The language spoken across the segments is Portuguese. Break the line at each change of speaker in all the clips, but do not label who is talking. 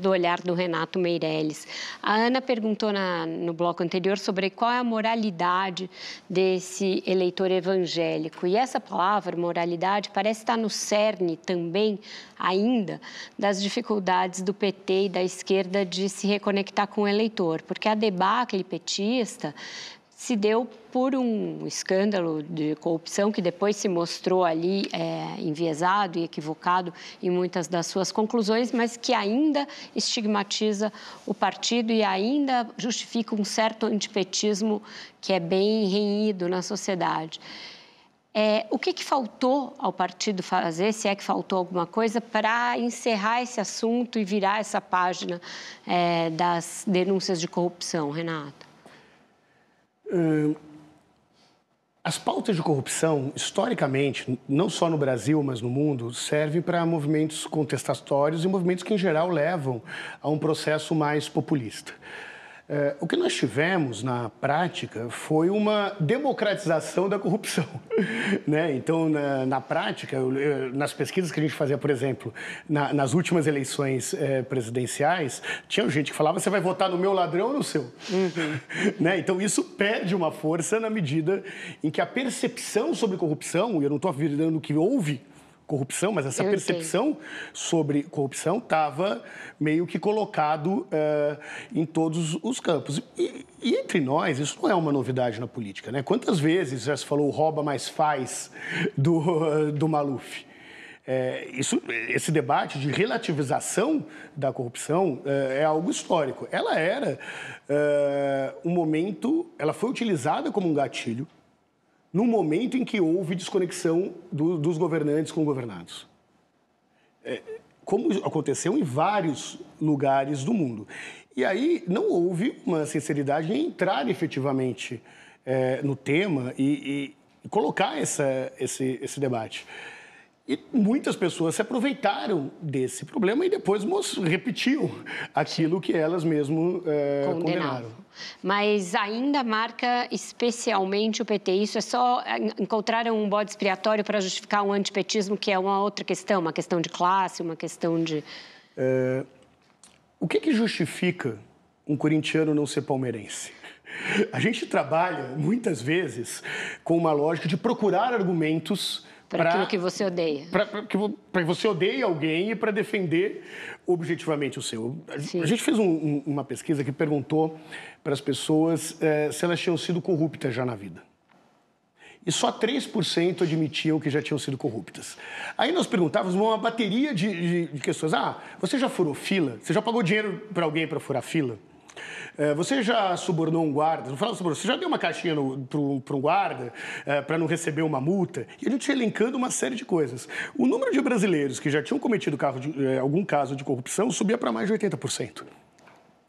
do olhar do Renato Meirelles. A Ana perguntou na, no bloco anterior sobre qual é a moralidade desse eleitor evangélico. E essa palavra, moralidade, parece estar no cerne também, ainda, das dificuldades do PT e da esquerda de se reconectar com o eleitor, porque a debacle petista se deu por um escândalo de corrupção que depois se mostrou ali é, enviesado e equivocado em muitas das suas conclusões, mas que ainda estigmatiza o partido e ainda justifica um certo antipetismo que é bem renhido na sociedade. É, o que, que, faltou ao partido fazer, se é que faltou alguma coisa, para encerrar esse assunto e virar essa página é, das denúncias de corrupção, Renata?
Hum, as pautas de corrupção, historicamente, não só no Brasil, mas no mundo, servem para movimentos contestatórios e movimentos que, em geral, levam a um processo mais populista. É, o que nós tivemos na prática foi uma democratização da corrupção. né? Então, na, na prática, eu, eu, nas pesquisas que a gente fazia, por exemplo, na, nas últimas eleições é, presidenciais, tinha gente que falava: você vai votar no meu ladrão ou no seu? Uhum. né? Então, isso perde uma força na medida em que a percepção sobre corrupção, e eu não estou afirmando que houve corrupção, mas essa eu percepção sobre corrupção estava meio que colocado uh, em todos os campos. E, e, entre nós, isso não é uma novidade na política, né? Quantas vezes já se falou rouba mais faz do, do Maluf? É, isso, esse debate de relativização da corrupção é, é algo histórico. Ela era eh, um momento, ela foi utilizada como um gatilho no momento em que houve desconexão do, dos governantes com governados. É, como aconteceu em vários lugares do mundo. E aí não houve uma sinceridade em entrar efetivamente é, no tema e, e colocar essa, esse, esse debate. E muitas pessoas se aproveitaram desse problema e depois repetiu aquilo que elas mesmo é, condenaram.
Mas ainda marca especialmente o PT. Isso é só eh, encontraram um bode expiatório para justificar um antipetismo que é uma outra questão, uma questão de classe, uma questão de.
É... O que, que justifica um corintiano não ser palmeirense? A gente trabalha muitas vezes com uma lógica de procurar argumentos para aquilo que você odeia. Para que, você odeie alguém e para defender objetivamente o seu. Sim. A, gente fez um, uma pesquisa que perguntou para as pessoas é, se elas tinham sido corruptas já na vida. E só 3% admitiam que já tinham sido corruptas. Aí nós perguntávamos uma bateria de, de, de questões. Ah, você já furou fila? Você já pagou dinheiro para alguém para furar fila? É, você já subornou um guarda? Não fala subornou, você já deu uma caixinha para um guarda é, para não receber uma multa? E a gente elencando uma série de coisas. O número de brasileiros que já tinham cometido de, é, algum caso de corrupção subia para mais de 80%.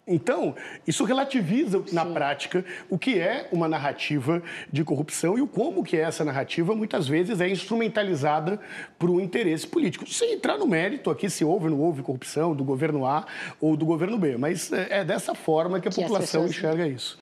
Então, isso relativiza Sim. na prática o que é uma narrativa de corrupção e o como que é essa narrativa muitas vezes é instrumentalizada para o interesse político. Sem entrar no mérito aqui se houve ou não houve corrupção do governo A ou do governo B, mas é, é dessa forma que a que população pessoas... enxerga isso.